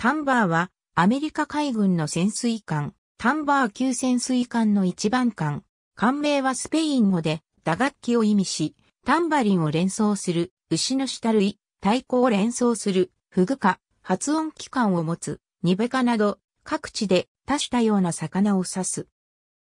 タンバーはアメリカ海軍の潜水艦、タンバー級潜水艦の一番艦。艦名はスペイン語で打楽器を意味し、タンバリンを連想する牛の下類、太鼓を連想するフグ科、発音機関を持つニベ科など各地で多種多様な魚を指す。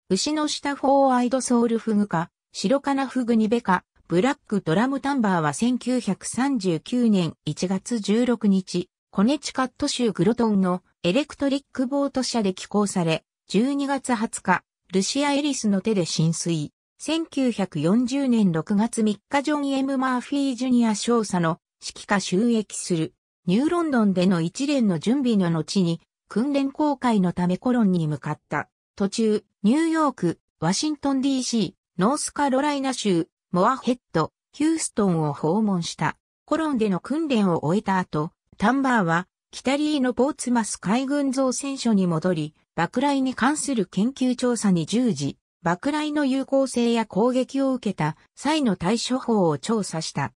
牛の下フォーアイドソウルフグ科、白カナフグニベ科、ブラックドラムタンバーは1939年1月16日、コネチカット州グロトンのエレクトリックボート社で寄港され、12月20日、ルシア・エリスの手で浸水。1940年6月3日ジョン・ M・ マーフィー・ジュニア少佐の指揮下収益するニューロンドンでの一連の準備の後に訓練公開のためコロンに向かった。途中、ニューヨーク、ワシントン DC、ノースカロライナ州、モアヘッド、ヒューストンを訪問した。コロンでの訓練を終えた後、タンバーは、北リーのポーツマス海軍造船所に戻り、爆雷に関する研究調査に従事、爆雷の有効性や攻撃を受けた際の対処法を調査した。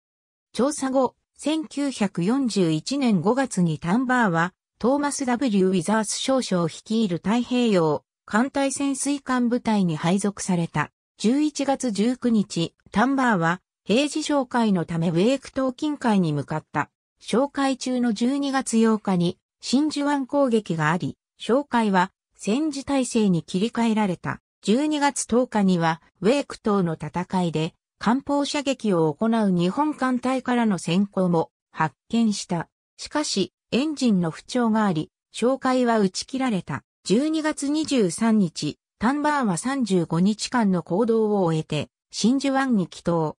調査後、1941年5月にタンバーは、トーマス W. ウィザース少将率いる太平洋艦隊潜水艦部隊に配属された。11月19日、タンバーは、平時紹介のためウェイク島近海に向かった。紹介中の12月8日に真珠湾攻撃があり、紹介は戦時体制に切り替えられた。12月10日にはウェイク島の戦いで艦砲射撃を行う日本艦隊からの先行も発見した。しかし、エンジンの不調があり、紹介は打ち切られた。12月23日、タンバーは35日間の行動を終えて、真珠湾に帰島。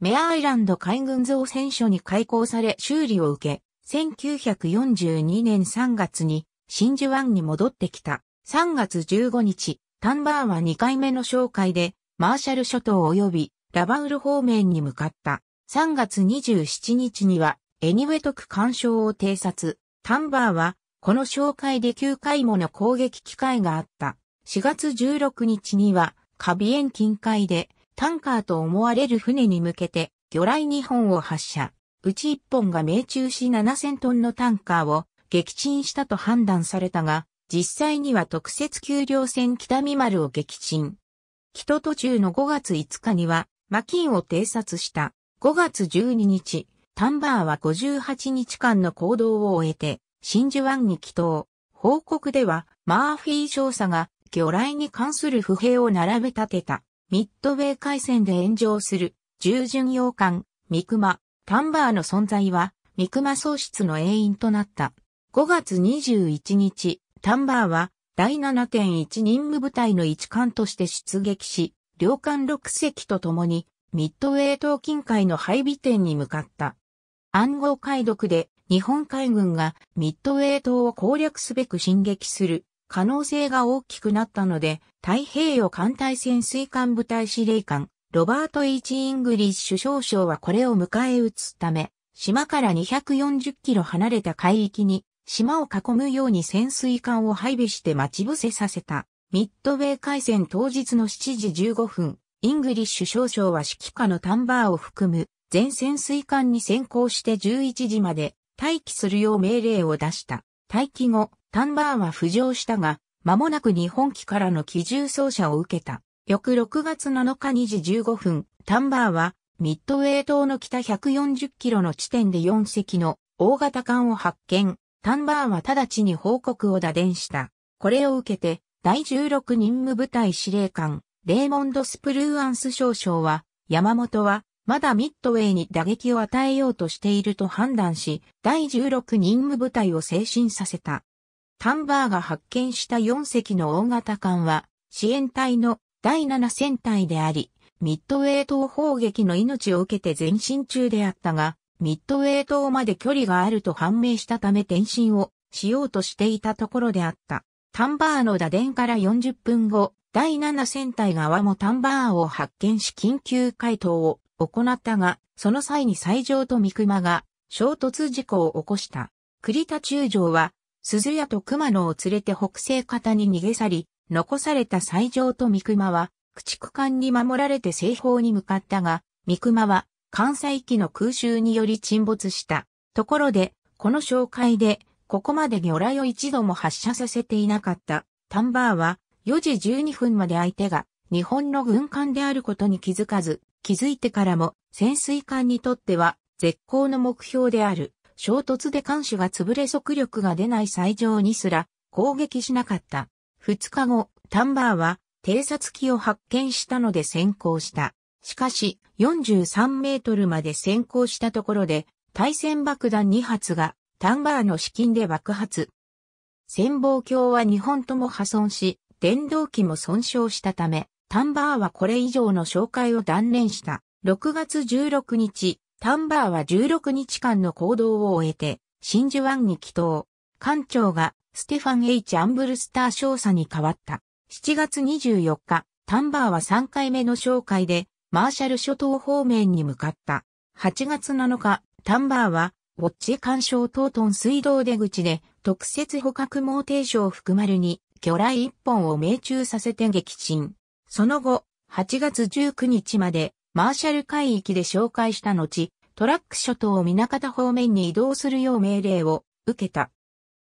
メアアイランド海軍造船所に開港され修理を受け、1942年3月に真珠湾に戻ってきた。3月15日、タンバーは2回目の紹介で、マーシャル諸島及びラバウル方面に向かった。3月27日には、エニウェトク干渉を偵察。タンバーは、この紹介で9回もの攻撃機会があった。4月16日には、カビエン近海で、タンカーと思われる船に向けて魚雷2本を発射。うち1本が命中し7000トンのタンカーを撃沈したと判断されたが、実際には特設給料船北見丸を撃沈。北途中の5月5日には、マキンを偵察した。5月12日、タンバーは58日間の行動を終えて、真珠湾に帰島。報告では、マーフィー少佐が魚雷に関する不平を並べ立てた。ミッドウェー海戦で炎上する従巡洋艦、ミクマ、タンバーの存在は、ミクマ喪失の永因となった。5月21日、タンバーは、第7.1任務部隊の一艦として出撃し、両艦6隻と共に、ミッドウェー島近海の配備点に向かった。暗号解読で、日本海軍がミッドウェー島を攻略すべく進撃する可能性が大きくなったので、太平洋艦隊潜水艦部隊司令官、ロバート・ H・ イングリッシュ少将はこれを迎え撃つため、島から240キロ離れた海域に、島を囲むように潜水艦を配備して待ち伏せさせた。ミッドウェイ海戦当日の7時15分、イングリッシュ少将は指揮下のタンバーを含む全潜水艦に先行して11時まで待機するよう命令を出した。待機後、タンバーンは浮上したが、間もなく日本機からの機銃走者を受けた。翌6月7日2時15分、タンバーは、ミッドウェイ島の北140キロの地点で4隻の大型艦を発見。タンバーンは直ちに報告を打電した。これを受けて、第16任務部隊司令官、レーモンド・スプルーアンス少将は、山本は、まだミッドウェイに打撃を与えようとしていると判断し、第16任務部隊を精神させた。タンバーが発見した4隻の大型艦は、支援隊の第7戦隊であり、ミッドウェイ島砲撃の命を受けて前進中であったが、ミッドウェイ島まで距離があると判明したため転進をしようとしていたところであった。タンバーの打電から40分後、第7戦隊側もタンバーを発見し緊急回答を行ったが、その際に最上と三熊が衝突事故を起こした。栗田中将は鈴屋と熊野を連れて北西方に逃げ去り、残された西条と三熊は、駆逐艦に守られて西方に向かったが、三熊は関西機の空襲により沈没した。ところで、この紹介で、ここまで魚雷を一度も発射させていなかった。タンバーは、4時12分まで相手が、日本の軍艦であることに気づかず、気づいてからも、潜水艦にとっては、絶好の目標である。衝突で艦首が潰れ速力が出ない最上にすら攻撃しなかった。2日後、タンバーは偵察機を発見したので先行した。しかし、43メートルまで先行したところで、対戦爆弾2発がタンバーの資金で爆発。潜望鏡は2本とも破損し、電動機も損傷したため、タンバーはこれ以上の紹介を断念した。6月16日、タンバーは16日間の行動を終えて、真珠湾に帰島。艦長がステファン・ H・ アンブルスター少佐に変わった。7月24日、タンバーは3回目の紹介で、マーシャル諸島方面に向かった。8月7日、タンバーは、ウォッチ干渉等トン水道出口で、特設捕獲ションを含まるに、魚雷1本を命中させて撃沈。その後、8月19日まで、マーシャル海域で紹介した後、トラック諸島を南方方面に移動するよう命令を受けた。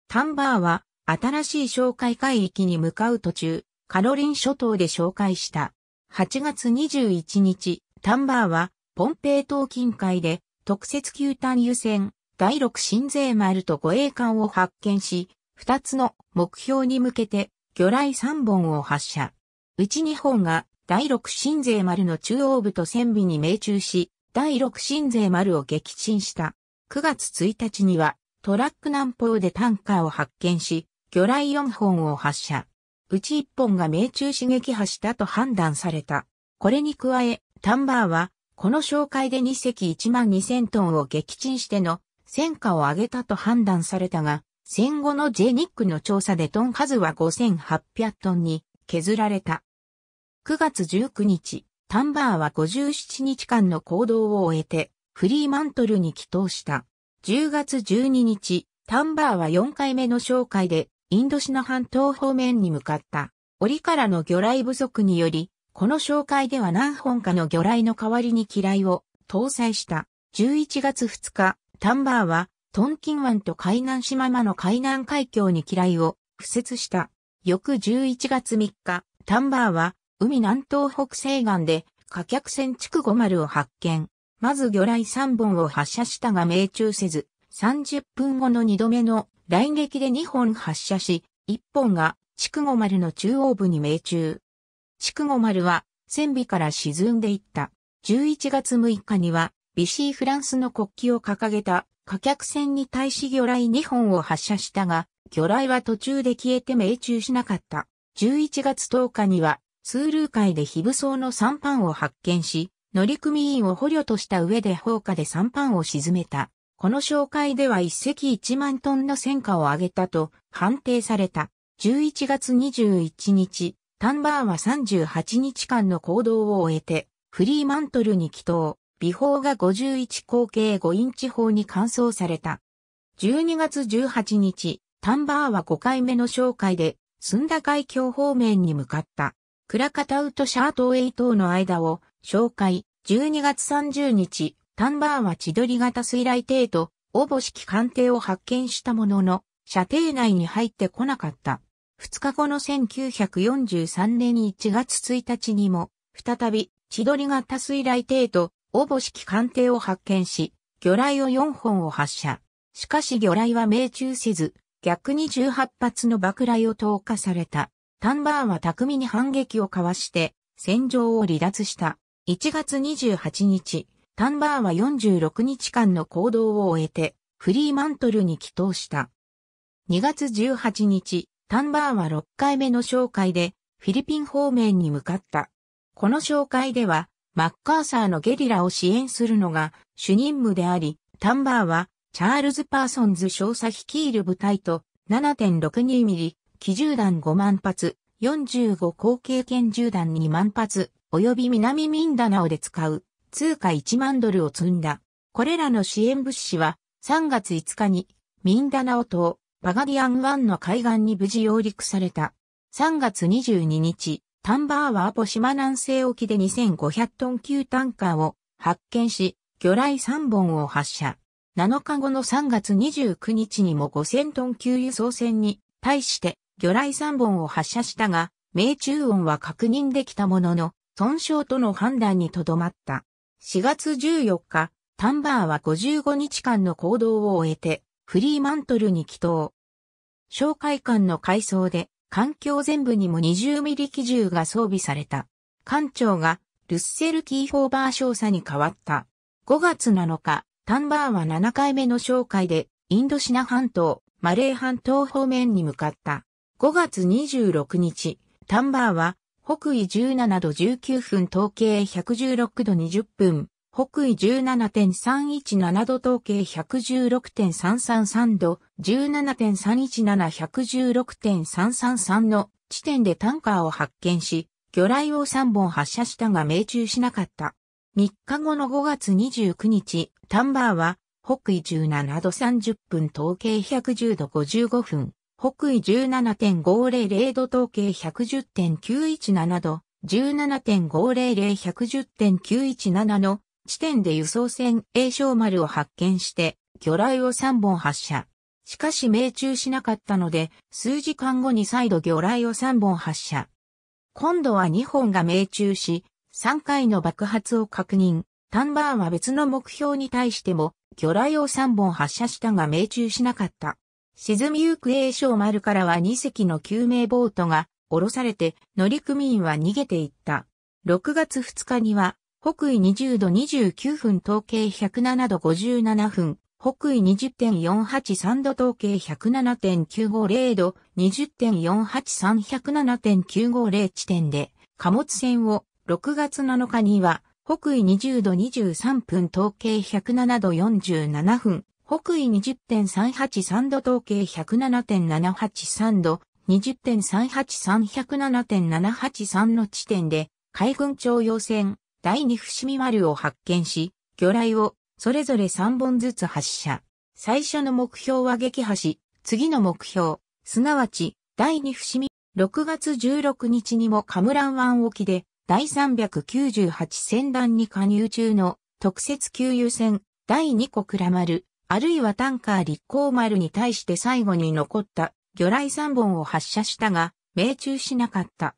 タンバーは新しい紹介海域に向かう途中、カロリン諸島で紹介した。8月21日、タンバーはポンペイ島近海で特設級単油船第六新税丸と護衛艦を発見し、2つの目標に向けて魚雷3本を発射。うち2本が第六神税丸の中央部と船尾に命中し、第六神税丸を撃沈した。9月1日には、トラック南方でタンカーを発見し、魚雷4本を発射。うち1本が命中刺激波したと判断された。これに加え、タンバーは、この紹介で2隻1万2000トンを撃沈しての戦果を上げたと判断されたが、戦後の J ニックの調査でトン数は5800トンに削られた。9月19日、タンバーは57日間の行動を終えて、フリーマントルに帰投した。10月12日、タンバーは4回目の紹介で、インドシナ半島方面に向かった。檻からの魚雷不足により、この紹介では何本かの魚雷の代わりに機雷を搭載した。11月2日、タンバーは、トンキン湾と海南島間の海南海峡に機雷を敷設した。翌11月3日、タンバーは、海南東北西岸で、火客船築五丸を発見。まず魚雷3本を発射したが命中せず、30分後の2度目の雷撃で2本発射し、1本が筑五丸の中央部に命中。筑五丸は船尾から沈んでいった。11月6日には、ビシーフランスの国旗を掲げた火客船に対し魚雷2本を発射したが、魚雷は途中で消えて命中しなかった。11月10日には、ツールー海で非武装の三班を発見し、乗組員を捕虜とした上で放火で三班を沈めた。この紹介では一隻一万トンの戦果を上げたと判定された。11月21日、タンバーは38日間の行動を終えて、フリーマントルに帰投、微砲が51口径5インチ砲に換装された。12月18日、タンバーは5回目の紹介で、スンダ海峡方面に向かった。クラカタウとシャートウェイ島の間を紹介、12月30日、タンバーは千鳥型水雷艇と、おぼしき艦艇を発見したものの、射程内に入ってこなかった。2日後の1943年1月1日にも、再び、千鳥型水雷艇と、おぼしき艦艇を発見し、魚雷を4本を発射。しかし魚雷は命中せず、逆に18発の爆雷を投下された。タンバーンは巧みに反撃をかわして戦場を離脱した。1月28日、タンバーンは46日間の行動を終えてフリーマントルに帰投した。2月18日、タンバーンは6回目の紹介でフィリピン方面に向かった。この紹介ではマッカーサーのゲリラを支援するのが主任務であり、タンバーはチャールズ・パーソンズ少佐率いる部隊と7 6 2ミリ、機銃弾5万発、45口径拳銃弾2万発、及び南ミンダナオで使う通貨1万ドルを積んだ。これらの支援物資は3月5日にミンダナオ島バガディアン湾の海岸に無事揚陸された。3月22日、タンバーワーポ島南西沖で2500トン級タンカーを発見し、魚雷3本を発射。7日後の3月29日にも5000トン級輸送船に対して魚雷3本を発射したが、命中音は確認できたものの、損傷との判断にとどまった。4月14日、タンバーは55日間の行動を終えて、フリーマントルに帰投。哨戒艦の改装で、環境全部にも20ミリ機銃が装備された。艦長が、ルッセル・キーフォーバー少佐に変わった。5月7日、タンバーは7回目の紹介で、インドシナ半島、マレー半島方面に向かった。5月26日、タンバーは、北緯17度19分統計116度20分、北緯17.317度統計116.333度、17.317116.333の地点でタンカーを発見し、魚雷を3本発射したが命中しなかった。3日後の5月29日、タンバーは、北緯17度30分統計110度55分、北緯17.500度統計110.917度、17.500-110.917の地点で輸送船 A 小丸を発見して、魚雷を3本発射。しかし命中しなかったので、数時間後に再度魚雷を3本発射。今度は2本が命中し、3回の爆発を確認。タンバーンは別の目標に対しても、魚雷を3本発射したが命中しなかった。沈みゆく栄翔丸からは2隻の救命ボートが降ろされて乗組員は逃げていった。6月2日には北緯20度29分統計107度57分、北緯20.483度統計107.950度20.483107.950地点で貨物船を6月7日には北緯20度23分統計107度47分北緯20.383度統計107.783度、20.383107.783の地点で、海軍徴用船、第二伏見丸を発見し、魚雷をそれぞれ3本ずつ発射。最初の目標は撃破し、次の目標、すなわち、第二伏見、6月16日にもカムラン湾沖で、第398船団に加入中の特設給油船、第2個倉丸、あるいはタンカー立候丸に対して最後に残った魚雷3本を発射したが、命中しなかった。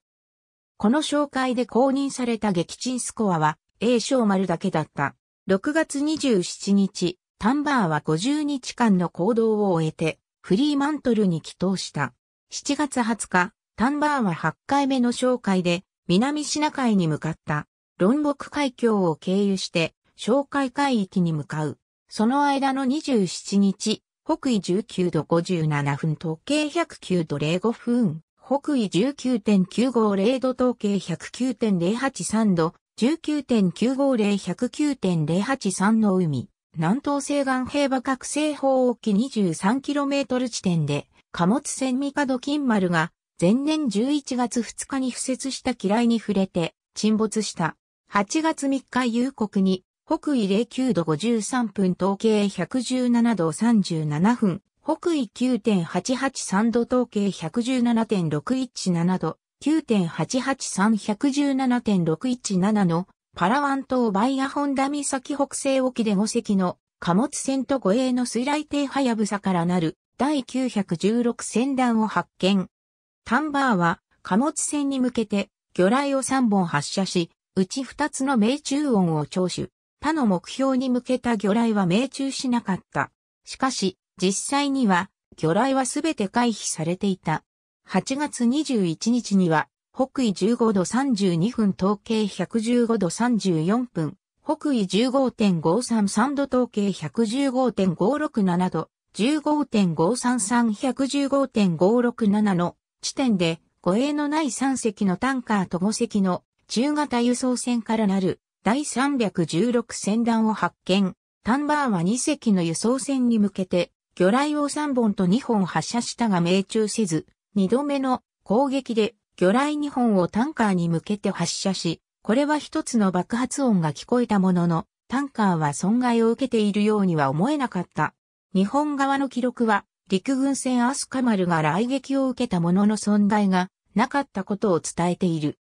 この紹介で公認された撃沈スコアは A 小丸だけだった。6月27日、タンバーは50日間の行動を終えて、フリーマントルに帰投した。7月20日、タンバーは8回目の紹介で、南シナ海に向かった。論北海峡を経由して、紹介海域に向かう。その間の27日、北緯19度57分統計109度05分、北緯19.950度統計109.083度、19.950109.083の海、南東西岸平和覚醒法沖 23km 地点で、貨物船帝金丸が、前年11月2日に付設した機雷に触れて、沈没した。8月3日夕刻に、北緯09度53分統計117度37分、北緯9.883度統計117.617度、9 8 8 3 1 1 7 6 1 7のパラワン島バイアホンダ岬北西沖で5隻の貨物船と護衛の水雷艇はやぶさからなる第916船団を発見。タンバーは貨物船に向けて魚雷を3本発射し、うち2つの命中音を聴取。他の目標に向けた魚雷は命中しなかった。しかし、実際には、魚雷はすべて回避されていた。8月21日には、北緯15度32分統計115度34分、北緯15.533度統計115.567度、15.533115.567の地点で、護衛のない3隻のタンカーと5隻の中型輸送船からなる第316船団を発見。タンバーは2隻の輸送船に向けて、魚雷を3本と2本発射したが命中せず、2度目の攻撃で魚雷2本をタンカーに向けて発射し、これは一つの爆発音が聞こえたものの、タンカーは損害を受けているようには思えなかった。日本側の記録は、陸軍船アスカマルが雷撃を受けたものの損害がなかったことを伝えている。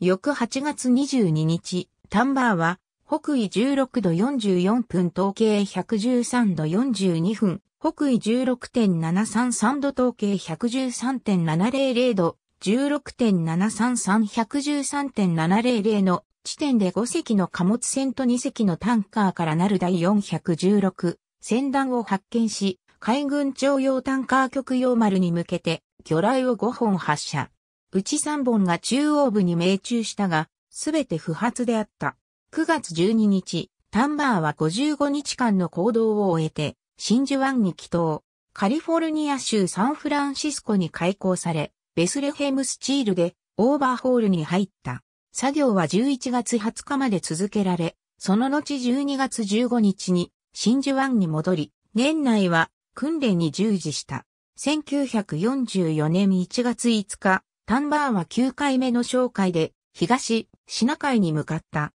翌8月22日、タンバーは、北緯16度44分、統計113度42分、北緯16.733度、統計113.700度、16.733113.700の地点で5隻の貨物船と2隻のタンカーからなる第416船団を発見し、海軍徴用タンカー局用丸に向けて魚雷を5本発射。うち3本が中央部に命中したが、すべて不発であった。9月12日、タンバーは55日間の行動を終えて、真珠湾に帰島、カリフォルニア州サンフランシスコに開港され、ベスレヘムスチールでオーバーホールに入った。作業は11月20日まで続けられ、その後12月15日に真珠湾に戻り、年内は訓練に従事した。1944年1月5日、タンバーは9回目の紹介で東、シナ海に向かった。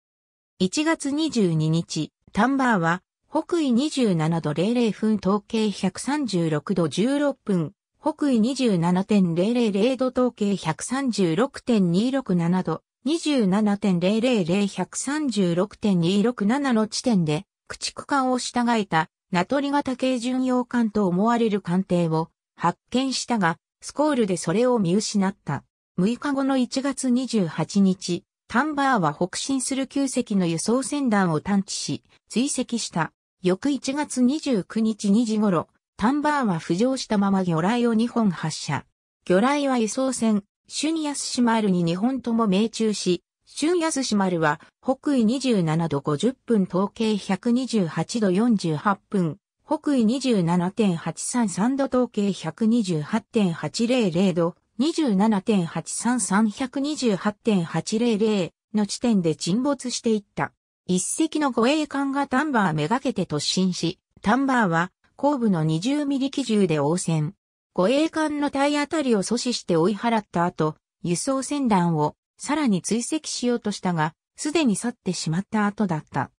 1月22日、タンバーは、北緯27度00分統計136度16分、北緯27.000度統計136.267度、27.0001336.267の地点で、駆逐艦を従えた、ナトリ型系巡洋艦と思われる艦艇を発見したが、スコールでそれを見失った。6日後の1月28日、タンバーは北進する9隻の輸送船団を探知し、追跡した。翌1月29日2時頃、タンバーは浮上したまま魚雷を2本発射。魚雷は輸送船、シュニアスシマルに2本とも命中し、シュニアスシマルは北緯27度50分統計128度48分、北緯27.833度統計128.800度、27.83328.800の地点で沈没していった。一隻の護衛艦がタンバーめがけて突進し、タンバーは後部の20ミリ機銃で応戦。護衛艦の体当たりを阻止して追い払った後、輸送船団をさらに追跡しようとしたが、すでに去ってしまった後だった。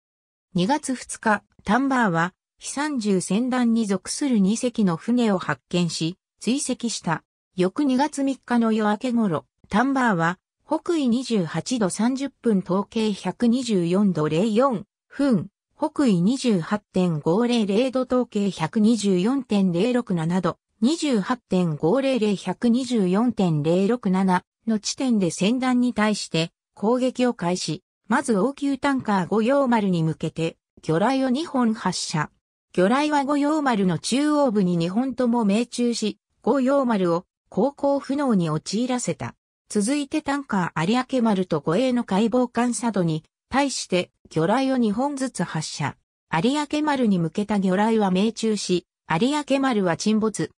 2月2日、タンバーは、非三十船団に属する2隻の船を発見し、追跡した。翌2月3日の夜明け頃、タンバーは、北緯28度30分統計124度04分、北緯28.500度統計124.067度、28.500124.067の地点で戦団に対して攻撃を開始。まず応急タンカー五葉丸に向けて、魚雷を2本発射。魚雷は五葉丸の中央部に2本とも命中し、五葉丸を航行不能に陥らせた。続いてタンカー有明丸と護衛の解剖艦佐渡に対して魚雷を2本ずつ発射。有明丸に向けた魚雷は命中し、有明丸は沈没。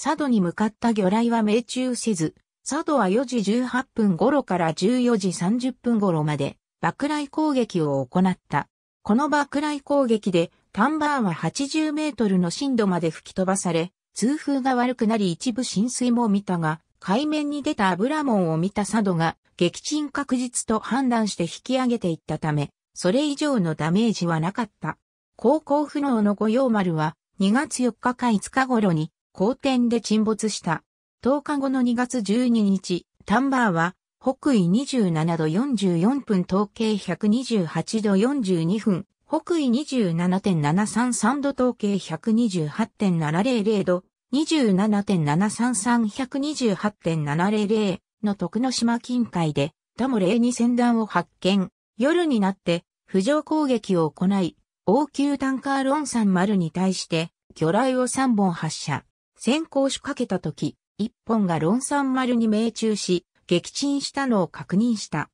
佐渡に向かった魚雷は命中せず、佐渡は4時18分頃から14時30分頃まで爆雷攻撃を行った。この爆雷攻撃でタンバーは80メートルの深度まで吹き飛ばされ、通風が悪くなり一部浸水も見たが、海面に出た油門を見た佐渡が撃沈確実と判断して引き上げていったため、それ以上のダメージはなかった。航行不能の御用丸は2月4日か5日頃に荒天で沈没した。10日後の2月12日、タンバーは北緯27度44分統計128度42分北緯27.733度統計128.700度、27.733-128.700の徳之島近海で、ダモレに船団を発見。夜になって、浮上攻撃を行い、応急タンカーロン30に対して、魚雷を3本発射。先行しかけた時、1本がロン30に命中し、撃沈したのを確認した。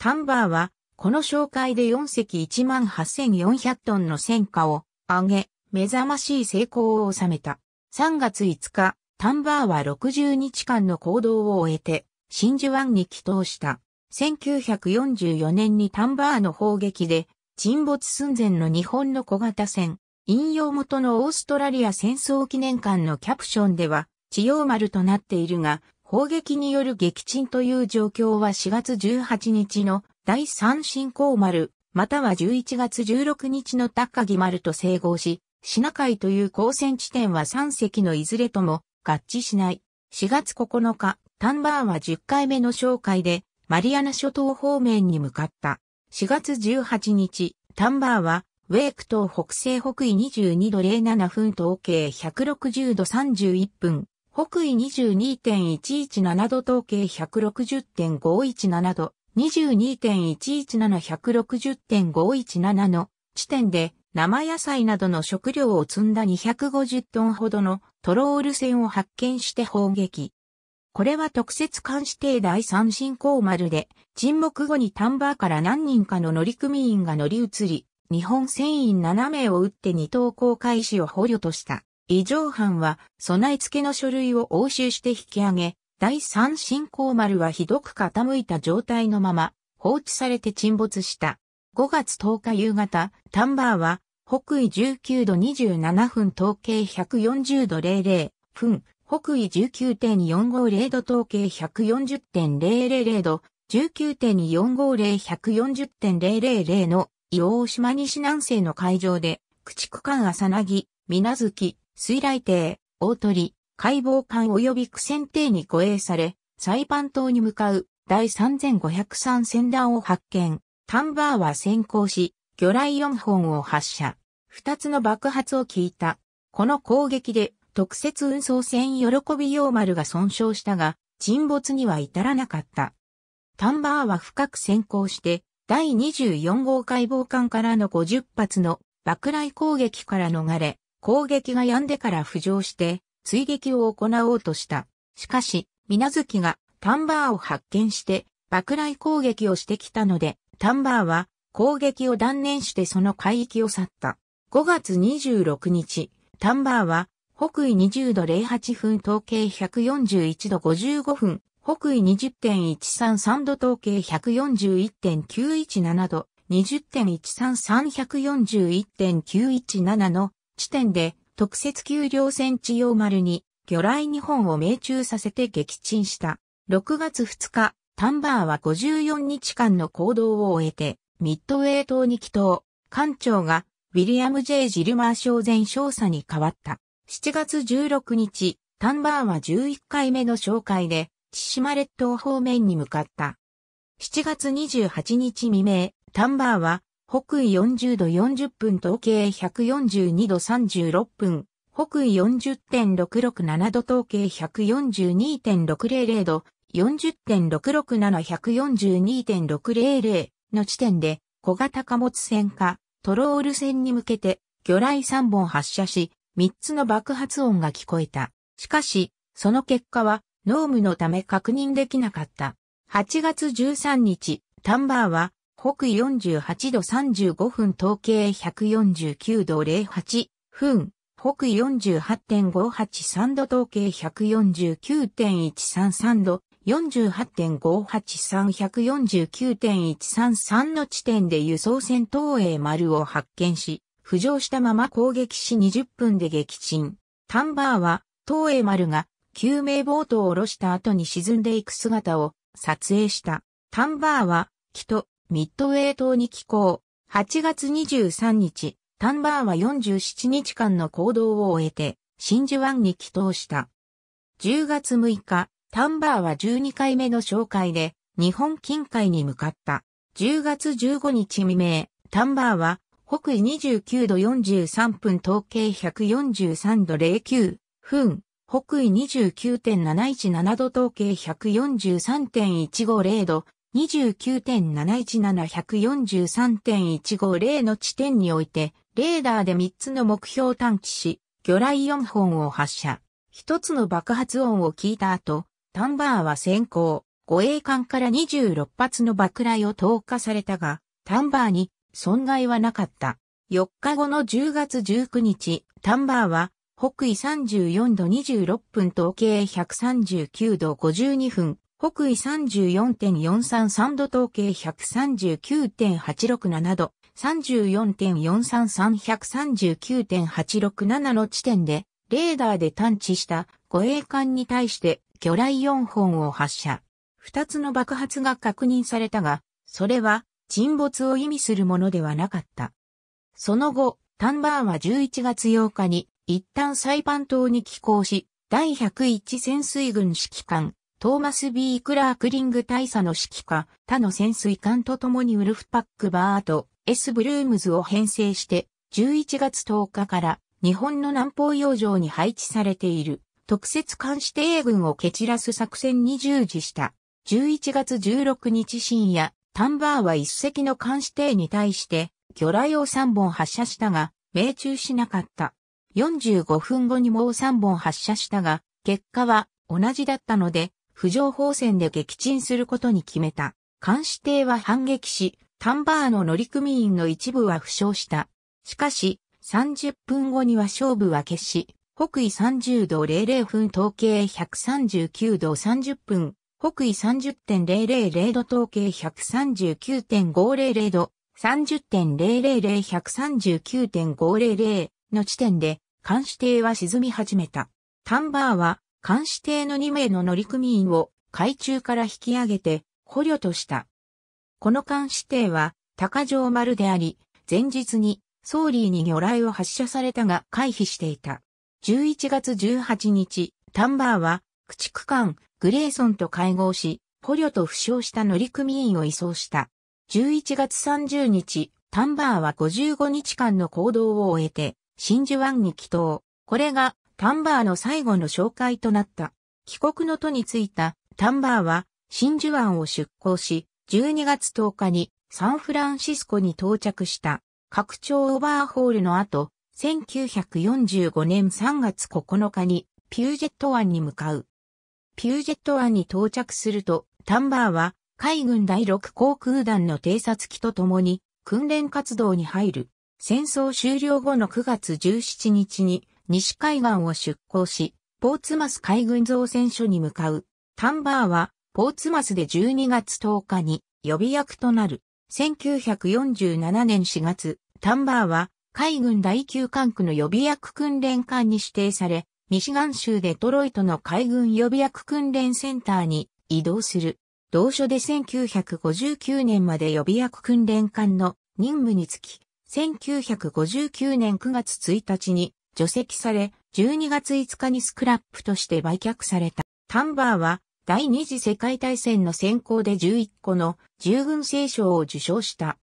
タンバーはこの紹介で4隻18,400トンの戦果を上げ、目覚ましい成功を収めた。3月5日、タンバーは60日間の行動を終えて、真珠湾に帰投した。1944年にタンバーの砲撃で、沈没寸前の日本の小型船、引用元のオーストラリア戦争記念館のキャプションでは、地洋丸となっているが、砲撃による撃沈という状況は4月18日の第三新行丸、または11月16日の高木丸と整合し、シナ海という交戦地点は3隻のいずれとも合致しない。4月9日、タンバーは10回目の紹介で、マリアナ諸島方面に向かった。4月18日、タンバーは、ウェーク島北西北緯22度07分統計160度31分、北緯22.117度統計160.517度、22.117-160.517の地点で生野菜などの食料を積んだ250トンほどのトロール船を発見して砲撃。これは特設監視艇第三進行丸で、沈黙後にタンバーから何人かの乗組員が乗り移り、日本船員7名を撃って二等航海士を捕虜とした。異常犯は備え付けの書類を押収して引き上げ、第三進行丸はひどく傾いた状態のまま放置されて沈没した。5月10日夕方、タンバーは北緯19度27分統計140度00分、北緯19.450度統計140.000度、19.450140.000の伊大島西南西の海上で、駆逐艦朝薙、水雷月、水大鳥、解剖艦及び苦戦艇に護衛され、サイパン島に向かう第3503船団を発見。タンバーは先行し、魚雷4本を発射。二つの爆発を聞いた。この攻撃で特設運送船喜び洋丸が損傷したが、沈没には至らなかった。タンバーは深く先行して、第24号解剖艦からの50発の爆雷攻撃から逃れ、攻撃が止んでから浮上して、追撃を行おうとした。しかし、水月がタンバーを発見して爆雷攻撃をしてきたので、タンバーは攻撃を断念してその海域を去った。5月26日、タンバーは北緯20度08分統計141度55分、北緯20.133度統計141.917度、20.133141.917の地点で特設給料船地用丸に、魚雷2本を命中させて撃沈した。6月2日、タンバーは54日間の行動を終えて、ミッドウェイ島に帰島。艦長が、ウィリアム・ J・ ジルマー商前少佐に変わった。7月16日、タンバーは11回目の紹介で、千島列島方面に向かった。7月28日未明、タンバーは北緯40度40分統計142度36分、北緯40.667度統計142.600度、40.667142.600の地点で小型貨物船かトロール船に向けて魚雷3本発射し、3つの爆発音が聞こえた。しかし、その結果は、ノームのため確認できなかった。8月13日、タンバーは、北緯48度35分統計149度08分、北緯48.583度統計149.133度、48.583-149.133の地点で輸送船東映丸を発見し、浮上したまま攻撃し20分で撃沈。タンバーは、東映丸が救命ボートを下ろした後に沈んでいく姿を撮影した。タンバーは、木とミッドウェー島に寄港。8月23日、タンバーは47日間の行動を終えて、真珠湾に帰島した。10月6日、タンバーは12回目の紹介で、日本近海に向かった。10月15日未明、タンバーは、北緯29度43分統計143度09分、北緯29.717度統計143.150度、29.717143.150の地点において、レーダーで3つの目標を探知し、魚雷4本を発射。1つの爆発音を聞いた後、タンバーは先行。護衛艦から26発の爆雷を投下されたが、タンバーに損害はなかった。4日後の10月19日、タンバーは北緯34度26分東経139度52分、北緯34.433度統計139.867度、34.433139.867の地点で、レーダーで探知した護衛艦に対して魚雷4本を発射。2つの爆発が確認されたが、それは沈没を意味するものではなかった。その後、タンバーは11月8日に一旦サイパン島に寄港し、第101潜水軍指揮官、トーマス・ B・ クラークリング大佐の指揮下、他の潜水艦と共にウルフ・パック・バーと S・ ブルームズを編成して、11月10日から日本の南方洋上に配置されている特設艦指定軍を蹴散らす作戦に従事した。11月16日深夜、タンバーは一隻の艦指定に対して、魚雷を3本発射したが、命中しなかった。45分後にもう3本発射したが、結果は同じだったので、浮上方戦で撃沈することに決めた。監視艇は反撃し、タンバーの乗組員の一部は負傷した。しかし、30分後には勝負は決し、北緯30度00分統計139度30分、北緯30.000度統計139.500度、30.000-139.500の地点で、監視艇は沈み始めた。タンバーは監視艇の2名の乗組員を海中から引き上げて捕虜とした。この監視艇は高城丸であり、前日にソーリーに魚雷を発射されたが回避していた。11月18日、タンバーは駆逐艦グレーソンと会合し、捕虜と負傷した乗組員を移送した。11月30日、タンバーは55日間の行動を終えて、真珠湾に帰島。これがタンバーの最後の紹介となった。帰国の途に着いたタンバーは真珠湾を出港し、12月10日にサンフランシスコに到着した。拡張オーバーホールの後、1945年3月9日にピュージェット湾に向かう。ピュージェット湾に到着すると、タンバーは海軍第6航空団の偵察機と共に訓練活動に入る。戦争終了後の9月17日に西海岸を出港し、ポーツマス海軍造船所に向かう。タンバーは、ポーツマスで12月10日に予備役となる。1947年4月、タンバーは海軍第9管区の予備役訓練艦に指定され、ミシガン州デトロイトの海軍予備役訓練センターに移動する。同所で1959年まで予備役訓練艦の任務につき、1959年9月1日に除籍され、12月5日にスクラップとして売却された。タンバーは、第二次世界大戦の選考で11個の従軍聖賞を受賞した。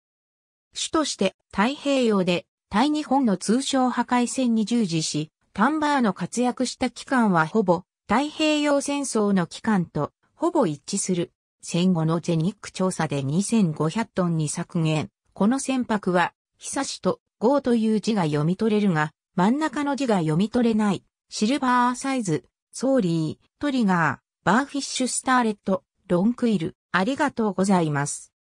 主として太平洋で対日本の通商破壊戦に従事し、タンバーの活躍した期間はほぼ太平洋戦争の期間とほぼ一致する。戦後のゼニック調査で2500トンに削減。この船舶は、久しと号という字が読み取れるが、真ん中の字が読み取れない、シルバーサイズ、ソーリー、トリガー、バーフィッシュスターレット、ロンクイル、ありがとうございます。